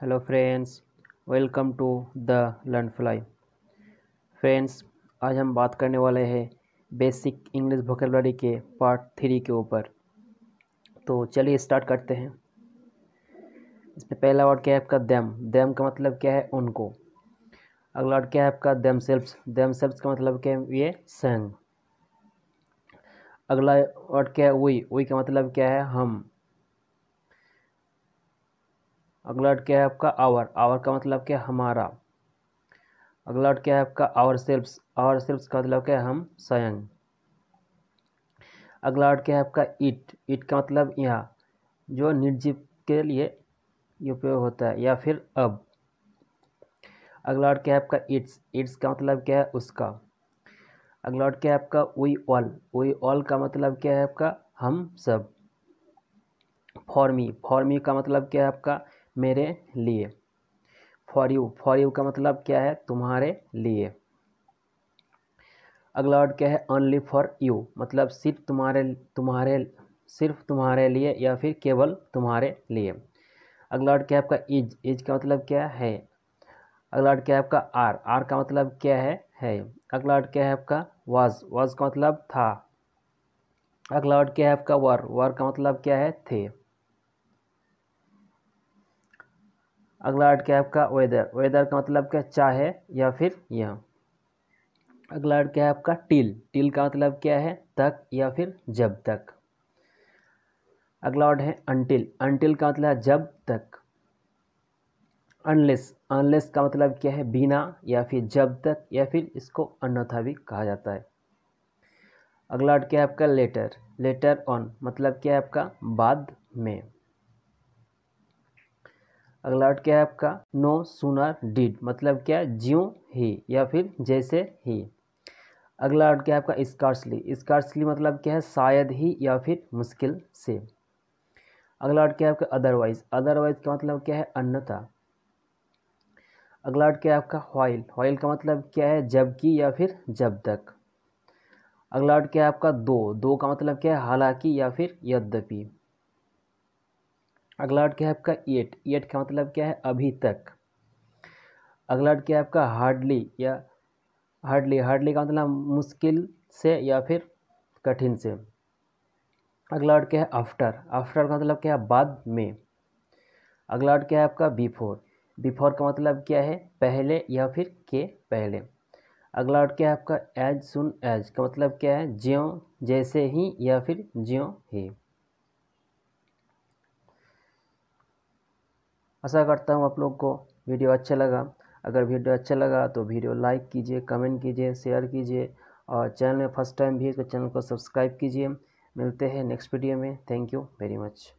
hello friends welcome to the learn fly friends आज हम बात करने वाले हैं बेसिक इंग्लिश वोकेबलरी के पार्ट थ्री के ऊपर तो चलिए स्टार्ट करते हैं इसमें पहला वर्ड क्या है आपका दैम देम का मतलब क्या है उनको अगला वर्ड क्या है आपका देम सेल्फ्स दैम सेल्फ्स का मतलब क्या है ये संग अगला वर्ड क्या है वही वही का मतलब क्या है हम अगला वर्ड क्या है आपका आवर आवर का मतलब क्या हमारा अगला वर्ड क्या है आपका आवर सेल्फ्स आवर सेल्फ्स का मतलब क्या है हम स्वयं अगला वर्ड क्या है आपका इट इट का मतलब यहाँ जो निर्जीव के लिए उपयोग होता है या फिर अब अगला वर्ड क्या है आपका इट्स इट्स का मतलब क्या है उसका अगला वर्ड क्या है आपका वी ऑल वी ऑल का मतलब क्या है आपका हम सब फॉर्मी फॉर्मी का मतलब क्या है आपका मेरे लिए फॉर यू फॉर यू का मतलब क्या है तुम्हारे लिए अगला वर्ड क्या है ओनली फॉर यू मतलब सिर्फ तुम्हारे तुम्हारे सिर्फ तुम्हारे लिए या फिर केवल तुम्हारे लिए अगला वर्ड क्या है आपका इज इज का मतलब क्या है अगला वर्ड क्या है आपका आर आर का मतलब क्या है है अगला वर्ड क्या है आपका वाज वाज का मतलब था अगला वर्ड क्या है आपका वर वर का मतलब क्या है थे अगला आर्ट क्या है आपका वेदर वेदर का मतलब क्या चाहे या फिर यह अगला आर्ट क्या है आपका टिल टिल का मतलब क्या है तक या फिर जब तक अगला वर्ड है अनटिल अनटिल का मतलब जब तक अनलेस अनलेस का मतलब क्या है बिना या फिर जब तक या फिर इसको अन्यथा भी कहा जाता है अगला वर्ड क्या है आपका लेटर लेटर ऑन मतलब क्या है आपका बाद में अगला वर्ड क्या है आपका नो सुनर डिड मतलब क्या ज्यों ही या फिर जैसे ही अगला वर्ड क्या है आपका स्कार्सली स्कार्सली मतलब क्या है शायद ही या फिर मुश्किल से अगला वर्ड क्या है आपका अदरवाइज अदरवाइज का मतलब क्या है अन्यथा अगला वर्ड क्या है आपका वाइल वाइल का मतलब क्या है जबकि या फिर जब तक अगला वर्ड क्या है आपका दो दो का मतलब क्या है हालांकि या फिर यद्यपि अगला वर्ड क्या है आपका येट येट का मतलब क्या है अभी तक अगला वर्ड क्या है आपका हार्डली या हार्डली हार्डली का मतलब मुश्किल से या फिर कठिन से अगला वर्ड क्या है आफ्टर आफ्टर का मतलब क्या है बाद में अगला वर्ड क्या है आपका बिफोर बिफोर का मतलब क्या है पहले या फिर के पहले अगला वर्ड क्या है आपका एज सुन एज का मतलब क्या है ज्यों जैसे ही या फिर ज्यों ही आशा करता हूँ आप लोग को वीडियो अच्छा लगा अगर वीडियो अच्छा लगा तो वीडियो लाइक कीजिए कमेंट कीजिए शेयर कीजिए और चैनल में फर्स्ट टाइम भी तो चैनल को सब्सक्राइब कीजिए मिलते हैं नेक्स्ट वीडियो में थैंक यू वेरी मच